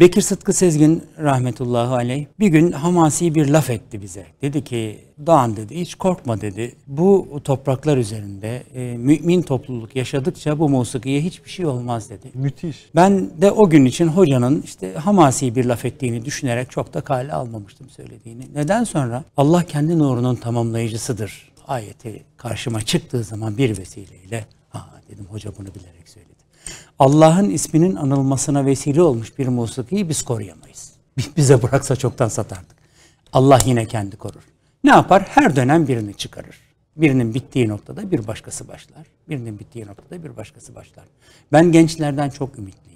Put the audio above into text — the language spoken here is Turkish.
Bekir Sıtkı Sezgin rahmetullahi aleyh bir gün hamasi bir laf etti bize. Dedi ki Doğan dedi hiç korkma dedi. Bu topraklar üzerinde e, mümin topluluk yaşadıkça bu musikiye hiçbir şey olmaz dedi. Müthiş. Ben de o gün için hocanın işte hamasi bir laf ettiğini düşünerek çok da kale almamıştım söylediğini. Neden sonra Allah kendi nurunun tamamlayıcısıdır ayeti karşıma çıktığı zaman bir vesileyle ha dedim hoca bunu bilerek söyledi. Allah'ın isminin anılmasına vesile olmuş bir musikiyi biz koruyamayız. Bize bıraksa çoktan satardık. Allah yine kendi korur. Ne yapar? Her dönem birini çıkarır. Birinin bittiği noktada bir başkası başlar. Birinin bittiği noktada bir başkası başlar. Ben gençlerden çok ümitliyim.